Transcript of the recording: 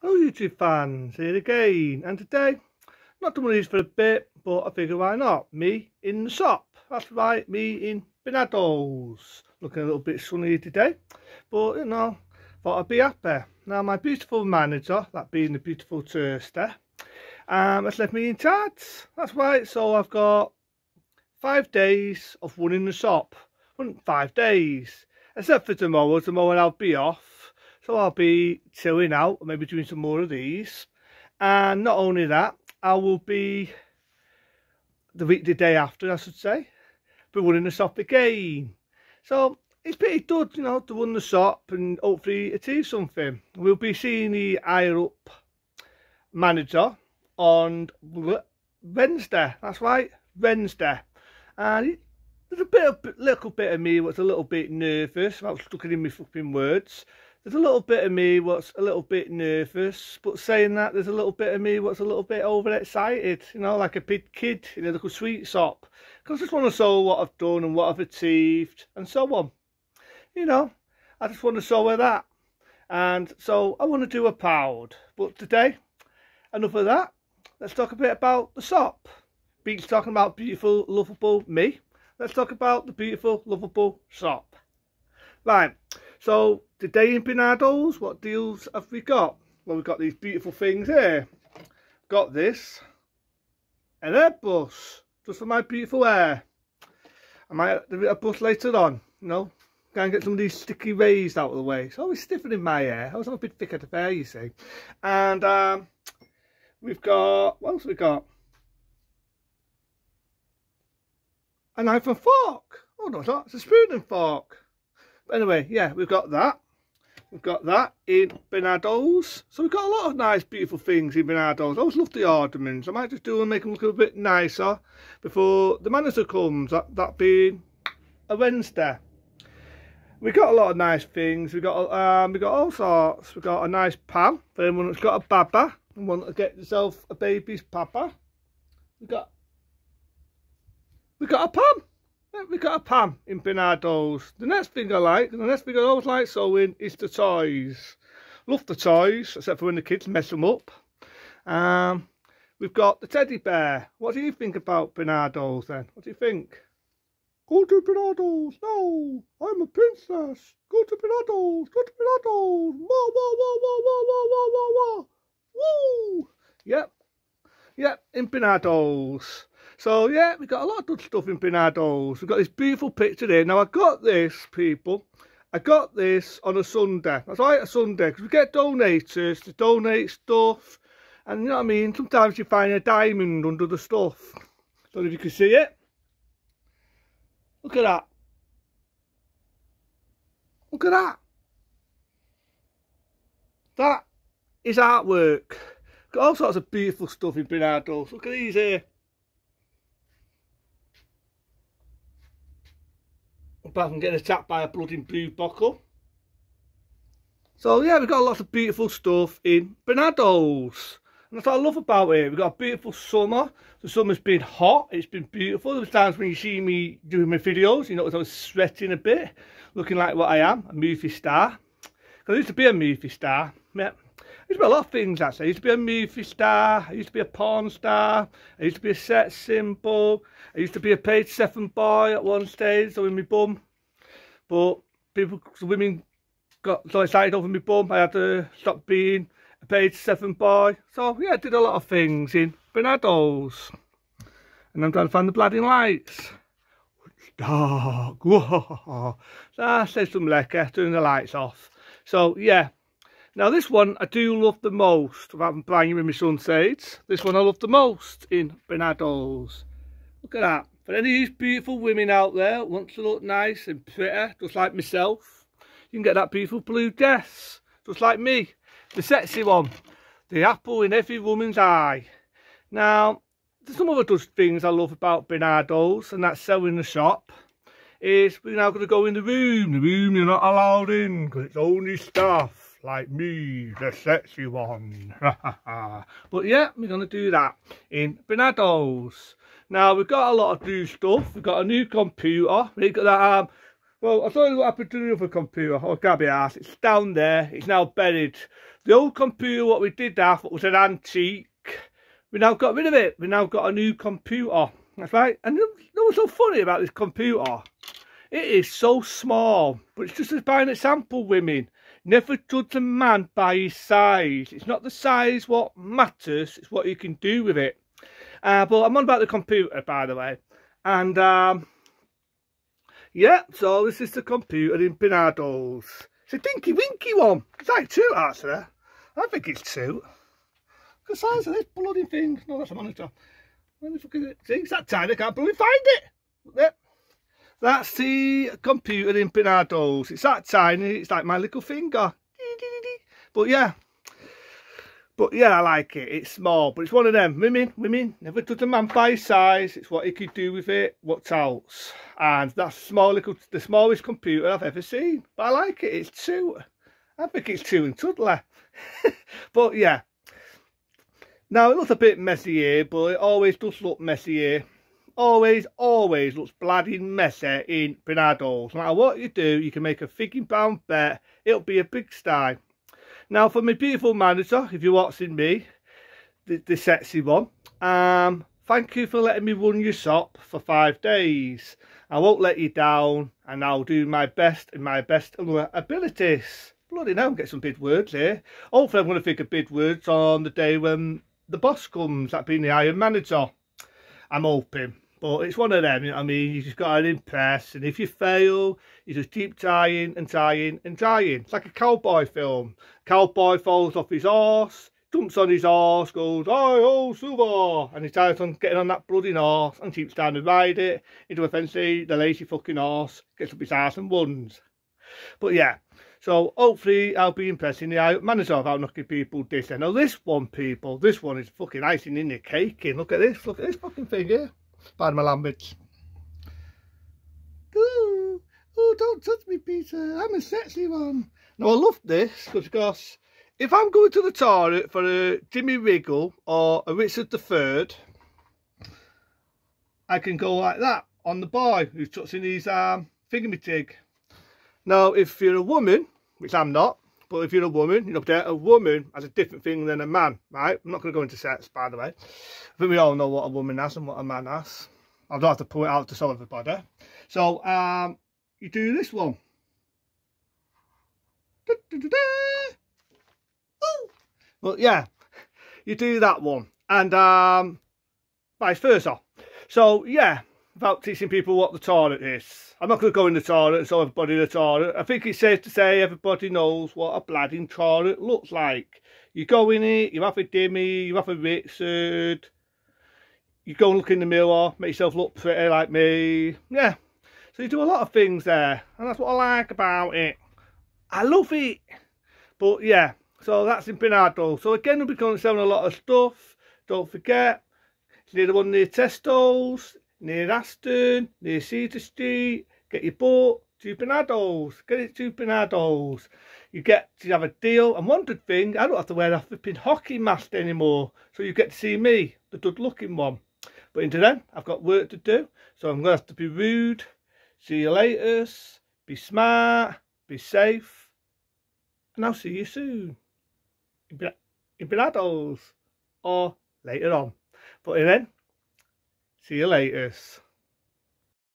Hello oh, YouTube fans, here again and today not done one of these for a bit but I figure why not me in the shop that's right me in Benados looking a little bit sunny today but you know thought I'd be up there now my beautiful manager that being the beautiful Thursday um, has left me in charge that's right so I've got five days of running the shop five days except for tomorrow tomorrow I'll be off so I'll be chilling out, maybe doing some more of these. And not only that, I will be, the week, the day after I should say, be running the shop again. So it's pretty good, you know, to run the shop and hopefully achieve something. We'll be seeing the higher up manager on Wednesday. That's right, Wednesday. And there's a bit, of, little bit of me was a little bit nervous about stuck in my fucking words there's a little bit of me what's a little bit nervous, but saying that, there's a little bit of me what's a little bit overexcited, you know, like a big kid in a little sweet shop, because I just want to show what I've done and what I've achieved and so on. You know, I just want to show her that. And so I want to do a proud. But today, enough of that. Let's talk a bit about the shop. Beats talking about beautiful, lovable me. Let's talk about the beautiful, lovable shop. Right, so Today in Bernardo's, what deals have we got? Well, we've got these beautiful things here. Got this, an airbus, just for my beautiful hair. I might do a bus later on, you know, go and get some of these sticky rays out of the way. It's always stiffening my hair. I was a bit thicker to bear, you see. And um, we've got, what else we got? A knife and fork. Oh, no, it's not. It's a spoon and fork. But anyway, yeah, we've got that. We've got that in Bernardo's. So we've got a lot of nice, beautiful things in Bernardo's. I always love the ornaments. I might just do and make them look a bit nicer before the manager comes, that, that being a Wednesday. We've got a lot of nice things. We've got, um, we got all sorts. We've got a nice pan for anyone that's got a baba and want to get yourself a baby's papa. We've got, we got a pan we got a pan in Bernardo's. The next thing I like, the next thing I always like sewing is the toys. Love the toys, except for when the kids mess them up. Um, we've got the teddy bear. What do you think about Bernardo's then? What do you think? Go to Bernardo's No, I'm a princess. Go to Bernardo's. Go to Bernardo's. Wah, wah, wah, wah, wah, wah, wah, wah, wah. Woo! Yep. Yep, in Bernardo's. So yeah, we've got a lot of good stuff in Pinados. We've got this beautiful picture there. Now I got this, people. I got this on a Sunday. That's right, a Sunday. Because we get donators to donate stuff. And you know what I mean? Sometimes you find a diamond under the stuff. Don't know if you can see it. Look at that. Look at that. That is artwork. Got all sorts of beautiful stuff in Bernardo's. Look at these here. apart from getting attacked by a bloody brew So yeah, we've got lots of beautiful stuff in Bernardo's. And that's what I love about it. We've got a beautiful summer. The summer's been hot. It's been beautiful. There's times when you see me doing my videos, you notice I was sweating a bit, looking like what I am, a movie star. I used to be a movie star. Yep. Yeah used to be a lot of things actually. I used to be a movie star, I used to be a porn star, I used to be a sex symbol, I used to be a page seven boy at one stage, so in my bum. But people, women got so excited over my bum, I had to stop being a page seven boy. So yeah, I did a lot of things in Bernardo's. And I'm trying to find the bloody lights. It's dark. Whoa. So I said some lecker, turning the lights off. So yeah, now this one I do love the most, about buying in my sunshades, this one I love the most in Bernardo's. Look at that. For any of these beautiful women out there want to look nice and pretty, just like myself, you can get that beautiful blue dress, just like me. The sexy one, the apple in every woman's eye. Now, some other things I love about Bernardo's, and that's selling the shop, is we're now going to go in the room. The room you're not allowed in because it's only staff like me, the sexy one. but yeah, we're going to do that in Bernardo's. Now, we've got a lot of new stuff. We've got a new computer. We've got that, um, well, I don't know what happened to the other computer. Oh, Gabby ass, it's down there. It's now buried. The old computer, what we did have, was an antique. We now got rid of it. We now got a new computer. That's right. And you know what's so funny about this computer? It is so small, but it's just as buying a sample women. Never judge a man by his size. It's not the size what matters, it's what you can do with it. Uh, but I'm on about the computer, by the way. And, um, yeah, so this is the computer in Pinardo's. It's a dinky winky one. It's like two, actually. I think it's two. Look at the size of this bloody thing. No, that's a monitor. Where the fuck is it? See, it's that tiny. I can't bloody find it. Look there. That's the computer in Pinados. It's that tiny, it's like my little finger. But yeah. But yeah, I like it. It's small, but it's one of them. Women, women, never judge a man by his size. It's what he could do with it, What else. And that's small little, the smallest computer I've ever seen. But I like it. It's two. I think it's two and toddler. but yeah. Now, it looks a bit messy here, but it always does look messy here always, always looks bloody messy in Bernardo's. No matter what you do, you can make a figging pound bet. It'll be a big sty. Now, for my beautiful manager, if you're watching me, the, the sexy one, um, thank you for letting me run your shop for five days. I won't let you down, and I'll do my best in my best abilities. Bloody now, get some big words here. Hopefully, I'm going to think of big words on the day when the boss comes, that being the Iron Manager. I'm hoping. But it's one of them, I mean? You just got to impress. And if you fail, you just keep trying and trying and trying. It's like a cowboy film. Cowboy falls off his horse, jumps on his horse, goes, I oh, Suva! And he starts on getting on that bloody horse and keeps trying to ride it into a fancy, the lazy fucking horse, gets up his ass and runs. But yeah, so hopefully I'll be impressing the manager out knocking people this. end. now this one, people, this one is fucking icing in the cake. And look at this, look at this fucking thing here bottom my Lambert. Ooh, ooh, don't touch me, Peter. I'm a sexy one. Now, I love this because, if I'm going to the toilet for a Jimmy Wiggle or a Richard III, I can go like that on the boy who's touching his finger um, me tig. Now, if you're a woman, which I'm not, but if you're a woman, you know, there, a woman has a different thing than a man, right? I'm not going to go into sex, by the way. I think we all know what a woman has and what a man has. I don't have to point out to some everybody. So, um, you do this one. Da, da, da, but yeah, you do that one. And um, vice versa. So, yeah, about teaching people what the toilet is. I'm not going to go in the toilet and show everybody the toilet. I think it's safe to say everybody knows what a bloody toilet looks like. You go in it, you have a dimmy, you have a Richard. You go and look in the mirror, make yourself look pretty like me. Yeah, so you do a lot of things there. And that's what I like about it. I love it. But yeah, so that's in Pinardo. So again, we'll be selling a lot of stuff. Don't forget, near the one near Testos near Aston, near Cedar Street. Get your boat to Pinados, Get it to Pinados. You get to have a deal. And one good thing, I don't have to wear a flipping hockey mask anymore. So you get to see me, the good looking one. But until then, I've got work to do. So I'm going to have to be rude. See you later. Be smart. Be safe. And I'll see you soon. In Bernardo's. Or later on. But then, See you later.